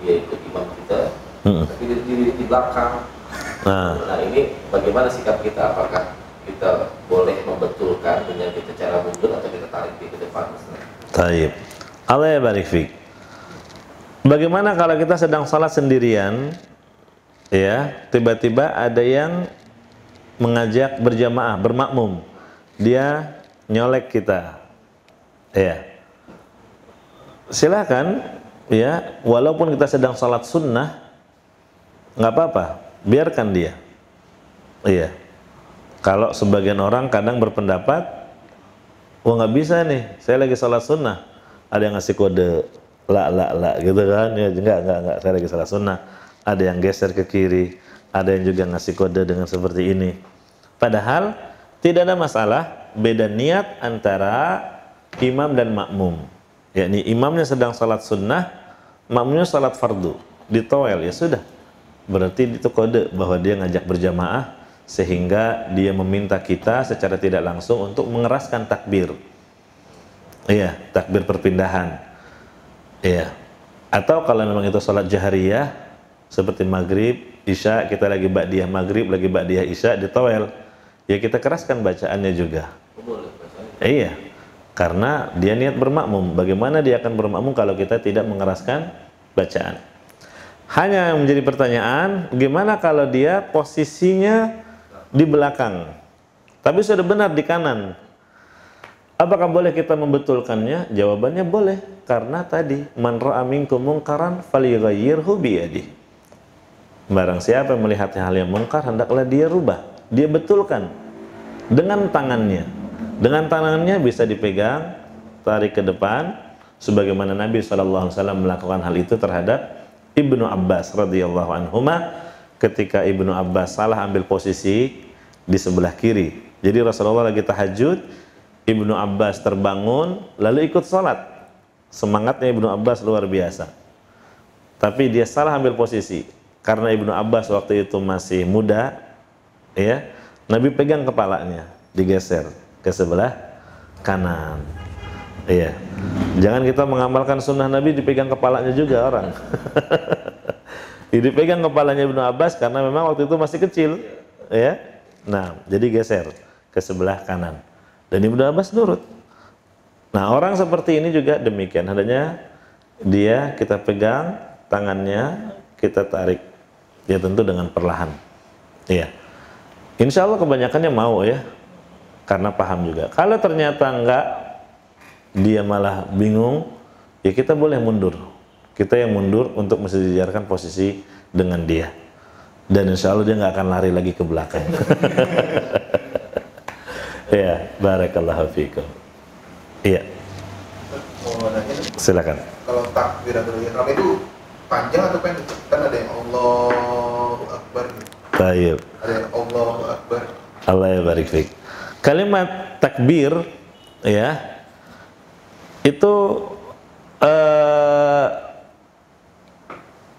dia ikut imam kita hmm. tapi di, di, di belakang nah. nah ini bagaimana sikap kita apakah kita boleh membetulkan dengan kita cara mundur atau kita tarik dia ke depan Taib. Allah ya barik fik. Bagaimana kalau kita sedang salat sendirian, ya tiba-tiba ada yang mengajak berjamaah bermakmum, dia nyolek kita, ya silakan ya walaupun kita sedang sholat sunnah nggak apa-apa biarkan dia iya kalau sebagian orang kadang berpendapat wah nggak bisa nih saya lagi sholat sunnah ada yang ngasih kode la la la gitu kan ya enggak enggak enggak saya lagi sholat sunnah ada yang geser ke kiri ada yang juga ngasih kode dengan seperti ini padahal tidak ada masalah beda niat antara imam dan makmum yakni imamnya sedang salat sunnah, makmumnya salat fardu di toel ya sudah. Berarti itu kode bahwa dia ngajak berjamaah sehingga dia meminta kita secara tidak langsung untuk mengeraskan takbir. Iya, takbir perpindahan. Iya. Atau kalau memang itu salat jahriyah seperti maghrib, isya, kita lagi ba'diyah maghrib, lagi ba'diyah isya di toel, ya kita keraskan bacaannya juga. iya. Karena dia niat bermakmum. Bagaimana dia akan bermakmum kalau kita tidak mengeraskan bacaan? Hanya yang menjadi pertanyaan, gimana kalau dia posisinya di belakang, tapi sudah benar di kanan? Apakah boleh kita membetulkannya? Jawabannya boleh, karena tadi man ra'a minkum mungkaran falyughayyirhu Barang siapa yang melihat hal yang mungkar, hendaklah dia rubah, dia betulkan dengan tangannya. Dengan tangannya bisa dipegang, tarik ke depan, sebagaimana Nabi SAW melakukan hal itu terhadap Ibnu Abbas radhiyallahu anhuma ketika Ibnu Abbas salah ambil posisi di sebelah kiri. Jadi Rasulullah lagi tahajud, Ibnu Abbas terbangun lalu ikut sholat. Semangatnya Ibnu Abbas luar biasa. Tapi dia salah ambil posisi karena Ibnu Abbas waktu itu masih muda, ya. Nabi pegang kepalanya, digeser ke sebelah kanan. Iya. Jangan kita mengamalkan sunnah Nabi dipegang kepalanya juga orang. dipegang kepalanya Ibnu Abbas karena memang waktu itu masih kecil, ya. Nah, jadi geser ke sebelah kanan. Dan Ibnu Abbas nurut. Nah, orang seperti ini juga demikian. Adanya dia kita pegang tangannya, kita tarik. Ya tentu dengan perlahan. Iya. Insya Allah kebanyakannya mau ya karena paham juga. Kalau ternyata enggak, dia malah bingung, ya kita boleh mundur. Kita yang mundur untuk mensejajarkan posisi dengan dia. Dan insya Allah dia nggak akan lari lagi ke belakang. ya, barakallahu fiikum. Iya. Silakan. Kalau takbiratul ihram itu panjang atau pendek? Kan ada yang Allahu Akbar. Baik. Ada yang Allahu Akbar. Allah ya barik fiik kalimat takbir ya itu eh,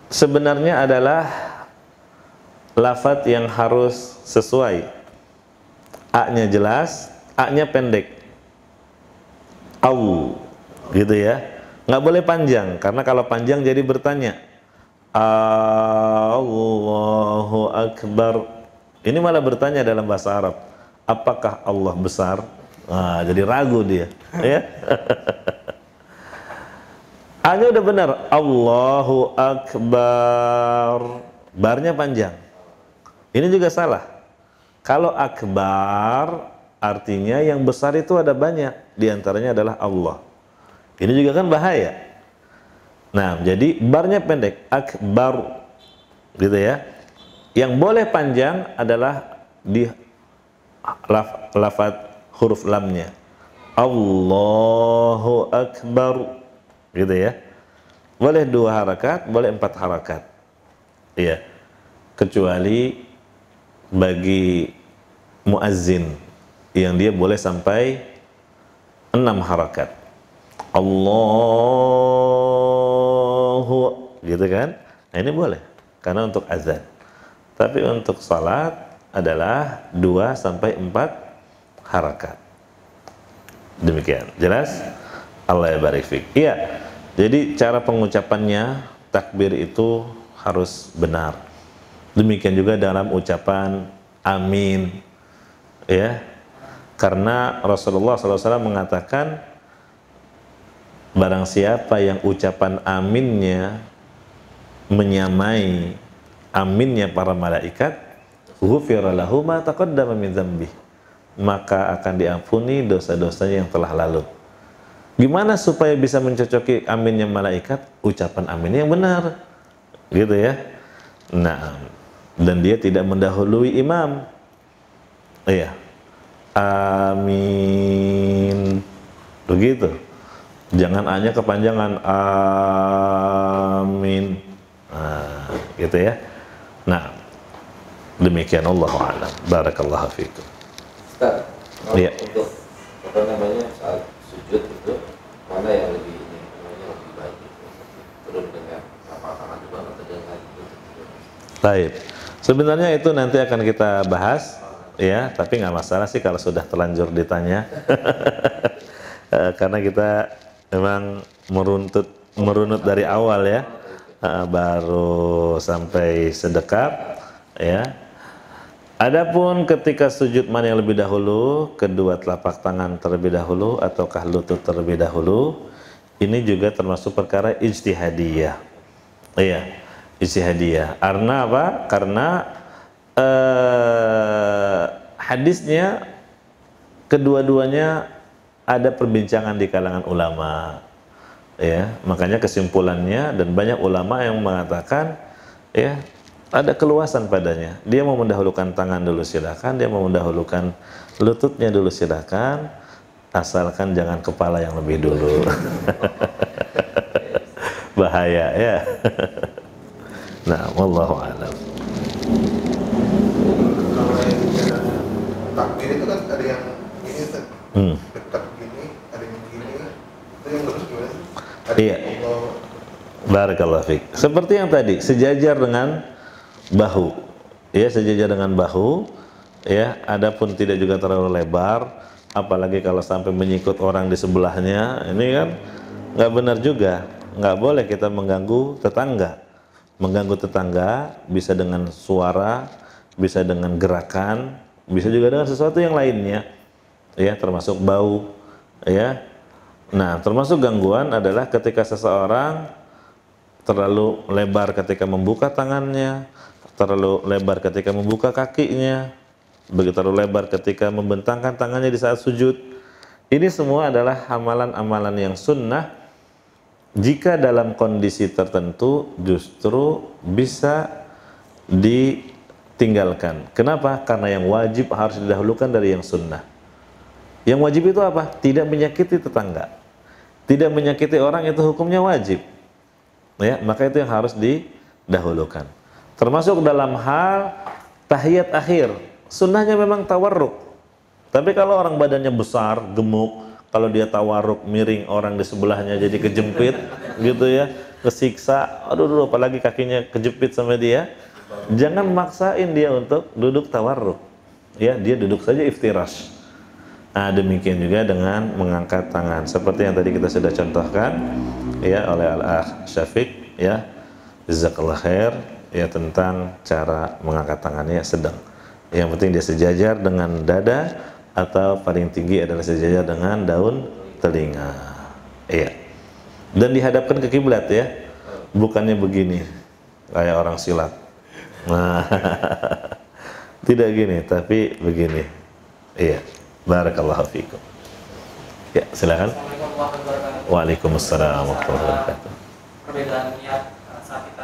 sebenarnya adalah lafat yang harus sesuai a-nya jelas a-nya pendek au gitu ya nggak boleh panjang karena kalau panjang jadi bertanya Allahu Akbar ini malah bertanya dalam bahasa Arab apakah Allah besar? Nah, jadi ragu dia. ya. Hanya udah benar. Allahu Akbar. Barnya panjang. Ini juga salah. Kalau akbar artinya yang besar itu ada banyak. Di antaranya adalah Allah. Ini juga kan bahaya. Nah, jadi barnya pendek. Akbar. Gitu ya. Yang boleh panjang adalah di laf, lafat huruf lamnya. Allahu Akbar. Gitu ya. Boleh dua harakat, boleh empat harakat. Iya. Kecuali bagi muazzin yang dia boleh sampai enam harakat. Allahu gitu kan? Nah, ini boleh karena untuk azan. Tapi untuk salat adalah 2 sampai 4 harakat. Demikian. Jelas? Allah ya barik Iya. Jadi cara pengucapannya takbir itu harus benar. Demikian juga dalam ucapan amin. Ya. Karena Rasulullah SAW mengatakan barang siapa yang ucapan aminnya menyamai aminnya para malaikat maka akan diampuni dosa-dosanya yang telah lalu. Gimana supaya bisa mencocoki aminnya malaikat? Ucapan aminnya yang benar. Gitu ya. Nah, dan dia tidak mendahului imam. Iya. Amin. Begitu. Jangan hanya kepanjangan amin. Nah, gitu ya demikian Allah alam barakallahu fiikum Ustaz iya untuk apa namanya saat sujud itu mana yang lebih ini namanya lebih baik itu turun dengan apa tangan depan atau dengan Taib. Sebenarnya itu nanti akan kita bahas ya, tapi nggak masalah sih kalau sudah terlanjur ditanya. Eh, karena kita memang meruntut merunut dari awal ya. Eh, baru sampai sedekat ya Adapun ketika sujud mana yang lebih dahulu, kedua telapak tangan terlebih dahulu ataukah lutut terlebih dahulu, ini juga termasuk perkara ijtihadiyah. Iya, ijtihadiyah. Karena apa? Karena eh, hadisnya kedua-duanya ada perbincangan di kalangan ulama. Ya, makanya kesimpulannya dan banyak ulama yang mengatakan ya ada keluasan padanya. Dia mau mendahulukan tangan dulu silahkan. dia mau mendahulukan lututnya dulu silahkan. asalkan jangan kepala yang lebih dulu. Bahaya ya. nah, wallahu alam. Iya. Barakallahu Seperti yang tadi, sejajar dengan bahu ya sejajar dengan bahu ya adapun tidak juga terlalu lebar apalagi kalau sampai menyikut orang di sebelahnya ini kan nggak benar juga nggak boleh kita mengganggu tetangga mengganggu tetangga bisa dengan suara bisa dengan gerakan bisa juga dengan sesuatu yang lainnya ya termasuk bau ya nah termasuk gangguan adalah ketika seseorang terlalu lebar ketika membuka tangannya terlalu lebar ketika membuka kakinya, begitu terlalu lebar ketika membentangkan tangannya di saat sujud. Ini semua adalah amalan-amalan yang sunnah jika dalam kondisi tertentu justru bisa ditinggalkan. Kenapa? Karena yang wajib harus didahulukan dari yang sunnah. Yang wajib itu apa? Tidak menyakiti tetangga. Tidak menyakiti orang itu hukumnya wajib. Ya, maka itu yang harus didahulukan. Termasuk dalam hal tahiyat akhir. Sunnahnya memang tawarruk. Tapi kalau orang badannya besar, gemuk, kalau dia tawarruk miring orang di sebelahnya jadi kejepit gitu ya, kesiksa, aduh aduh apalagi kakinya kejepit sama dia. Jangan maksain dia untuk duduk tawarruk Ya, dia duduk saja iftirash. Nah, demikian juga dengan mengangkat tangan seperti yang tadi kita sudah contohkan ya oleh Al-Akh Syafiq ya. Jazakallah khair ya tentang cara mengangkat tangannya sedang. Yang penting dia sejajar dengan dada atau paling tinggi adalah sejajar dengan daun telinga. Iya. Dan dihadapkan ke kiblat ya. Bukannya begini kayak orang silat. Nah, tidak gini, tapi begini. Iya. Barakallahu fikum. Ya, silakan. Waalaikumsalam warahmatullahi wabarakatuh. Perbedaan niat eh, saat kita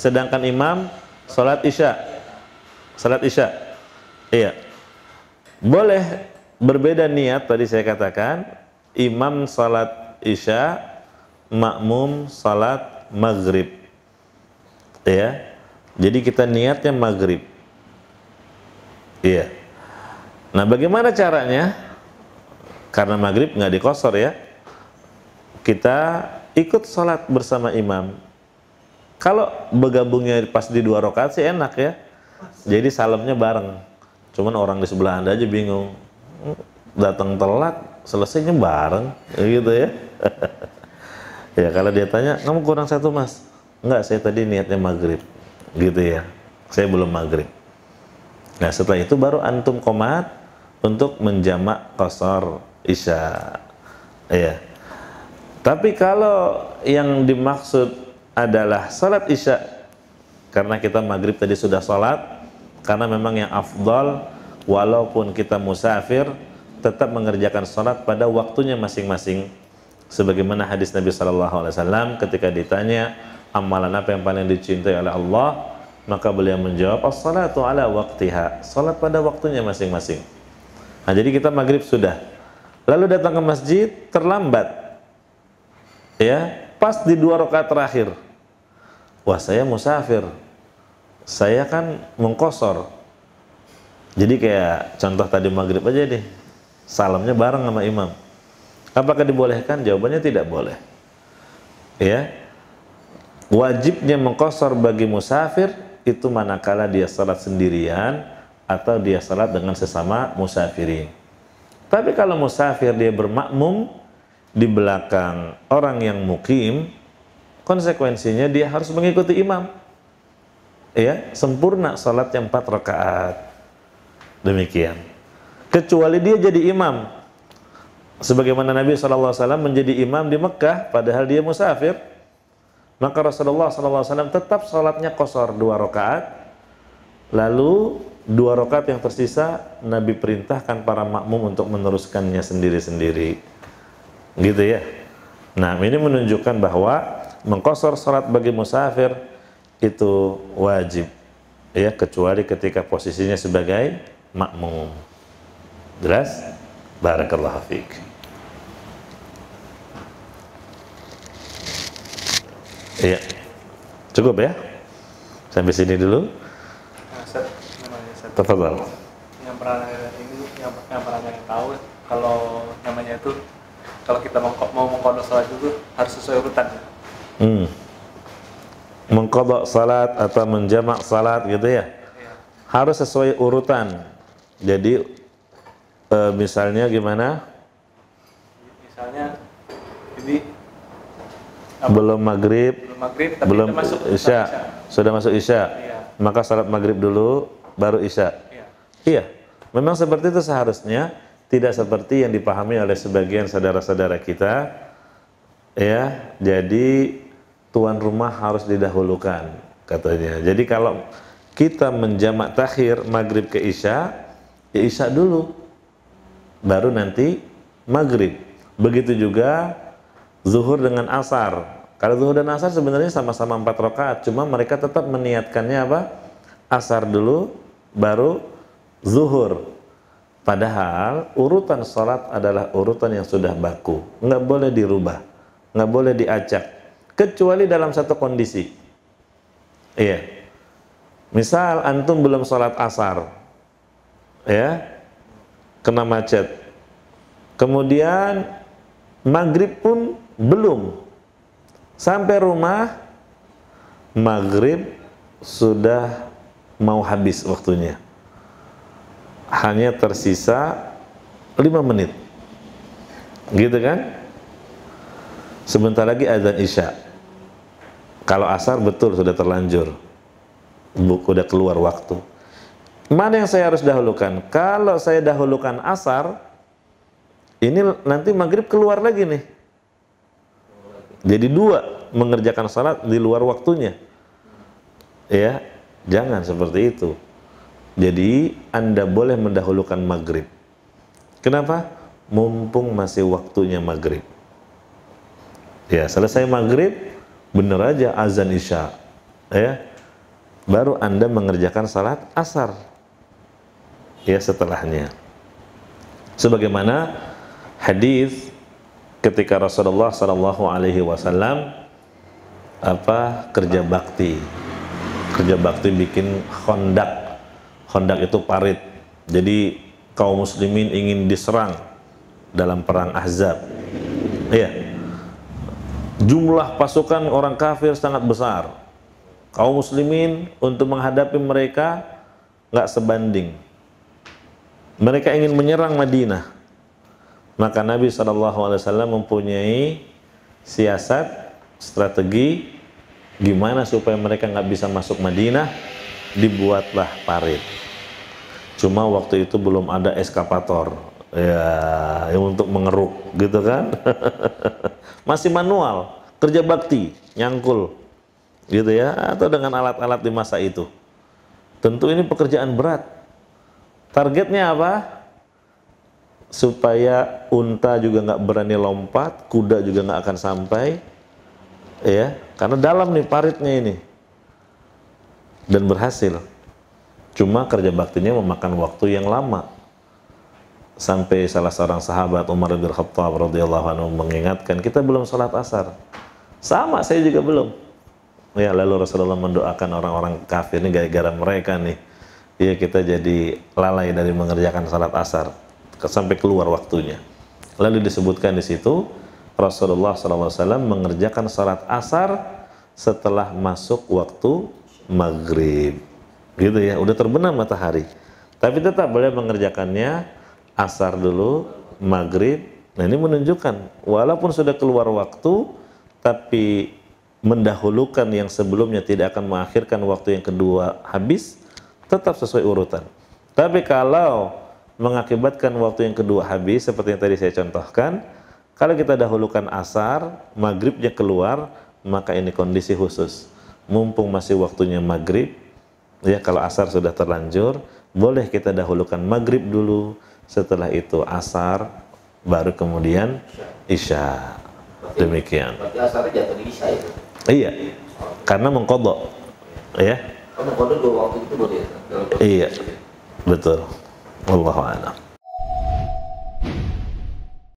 sedangkan imam salat isya. Salat isya. Iya. Boleh berbeda niat tadi saya katakan, imam salat isya, makmum salat maghrib. Iya. Jadi kita niatnya maghrib. Iya. Nah, bagaimana caranya? Karena maghrib nggak dikosor ya. Kita ikut sholat bersama imam kalau bergabungnya pas di dua rokat sih enak ya. Jadi salamnya bareng. Cuman orang di sebelah anda aja bingung. Datang telat, selesainya bareng, gitu ya. ya kalau dia tanya, kamu kurang satu mas? Enggak, saya tadi niatnya maghrib, gitu ya. Saya belum maghrib. Nah setelah itu baru antum komat untuk menjamak kosor isya. Ya. Tapi kalau yang dimaksud adalah salat isya karena kita maghrib tadi sudah salat karena memang yang afdal walaupun kita musafir tetap mengerjakan salat pada waktunya masing-masing sebagaimana hadis Nabi Shallallahu Alaihi Wasallam ketika ditanya amalan apa yang paling dicintai oleh Allah maka beliau menjawab as-salatu ala waktiha salat pada waktunya masing-masing nah jadi kita maghrib sudah lalu datang ke masjid terlambat ya pas di dua rakaat terakhir wah saya musafir saya kan mengkosor jadi kayak contoh tadi maghrib aja deh salamnya bareng sama imam apakah dibolehkan jawabannya tidak boleh ya wajibnya mengkosor bagi musafir itu manakala dia salat sendirian atau dia salat dengan sesama musafirin tapi kalau musafir dia bermakmum di belakang orang yang mukim, konsekuensinya dia harus mengikuti imam. Ya, sempurna salat yang empat rakaat. Demikian. Kecuali dia jadi imam. Sebagaimana Nabi SAW menjadi imam di Mekah, padahal dia musafir. Maka Rasulullah SAW tetap salatnya kosor dua rakaat. Lalu dua rakaat yang tersisa Nabi perintahkan para makmum untuk meneruskannya sendiri-sendiri gitu ya nah ini menunjukkan bahwa mengkosor sholat bagi musafir itu wajib ya kecuali ketika posisinya sebagai makmum jelas barakallahu fiik Iya. Cukup ya? Sampai sini dulu. Nah, Tafadhal. Yang pernah yang pernah tahu kalau namanya itu kalau kita mau, mau mengkodok salat zuhur harus sesuai urutan. Hmm. Mengkodok salat atau menjamak salat gitu ya? ya. Harus sesuai urutan. Jadi e, misalnya gimana? Misalnya ini apa? belum maghrib, belum, maghrib, tapi belum masuk isya. isya, sudah masuk isya, ya. maka salat maghrib dulu, baru isya. Iya. iya, memang seperti itu seharusnya tidak seperti yang dipahami oleh sebagian saudara-saudara kita ya jadi tuan rumah harus didahulukan katanya jadi kalau kita menjamak takhir maghrib ke isya ya isya dulu baru nanti maghrib begitu juga zuhur dengan asar kalau zuhur dan asar sebenarnya sama-sama empat rakaat cuma mereka tetap meniatkannya apa asar dulu baru zuhur Padahal urutan sholat adalah urutan yang sudah baku, nggak boleh dirubah, nggak boleh diacak, kecuali dalam satu kondisi. Iya, misal antum belum sholat asar, ya, kena macet. Kemudian maghrib pun belum, sampai rumah maghrib sudah mau habis waktunya hanya tersisa 5 menit. Gitu kan? Sebentar lagi azan Isya. Kalau asar betul sudah terlanjur. Buku sudah keluar waktu. Mana yang saya harus dahulukan? Kalau saya dahulukan asar, ini nanti maghrib keluar lagi nih. Jadi dua, mengerjakan salat di luar waktunya. Ya, jangan seperti itu. Jadi Anda boleh mendahulukan maghrib. Kenapa? Mumpung masih waktunya maghrib. Ya, selesai maghrib, bener aja azan isya. Ya, baru Anda mengerjakan salat asar. Ya, setelahnya. Sebagaimana hadis ketika Rasulullah Shallallahu Alaihi Wasallam apa kerja bakti, kerja bakti bikin kondak hendak itu parit. Jadi kaum muslimin ingin diserang dalam perang Ahzab. Iya. Jumlah pasukan orang kafir sangat besar. Kaum muslimin untuk menghadapi mereka nggak sebanding. Mereka ingin menyerang Madinah. Maka Nabi SAW mempunyai siasat, strategi, gimana supaya mereka nggak bisa masuk Madinah, dibuatlah parit. Cuma waktu itu belum ada eskapator ya yang untuk mengeruk gitu kan. Masih manual, kerja bakti, nyangkul gitu ya atau dengan alat-alat di masa itu. Tentu ini pekerjaan berat. Targetnya apa? supaya unta juga nggak berani lompat, kuda juga nggak akan sampai, ya, karena dalam nih paritnya ini dan berhasil. Cuma kerja baktinya memakan waktu yang lama. Sampai salah seorang sahabat Umar bin Khattab radhiyallahu anhu mengingatkan, kita belum sholat asar. Sama, saya juga belum. Ya, lalu Rasulullah mendoakan orang-orang kafir ini gara-gara mereka nih. Ya, kita jadi lalai dari mengerjakan salat asar sampai keluar waktunya. Lalu disebutkan di situ Rasulullah SAW mengerjakan salat asar setelah masuk waktu maghrib gitu ya udah terbenam matahari tapi tetap boleh mengerjakannya asar dulu maghrib nah ini menunjukkan walaupun sudah keluar waktu tapi mendahulukan yang sebelumnya tidak akan mengakhirkan waktu yang kedua habis tetap sesuai urutan tapi kalau mengakibatkan waktu yang kedua habis seperti yang tadi saya contohkan kalau kita dahulukan asar maghribnya keluar maka ini kondisi khusus mumpung masih waktunya maghrib, ya kalau asar sudah terlanjur, boleh kita dahulukan maghrib dulu, setelah itu asar, baru kemudian isya. Demikian. Iya, karena mengkodok. Ya. dua waktu itu boleh ya? Iya, betul. waalaikum.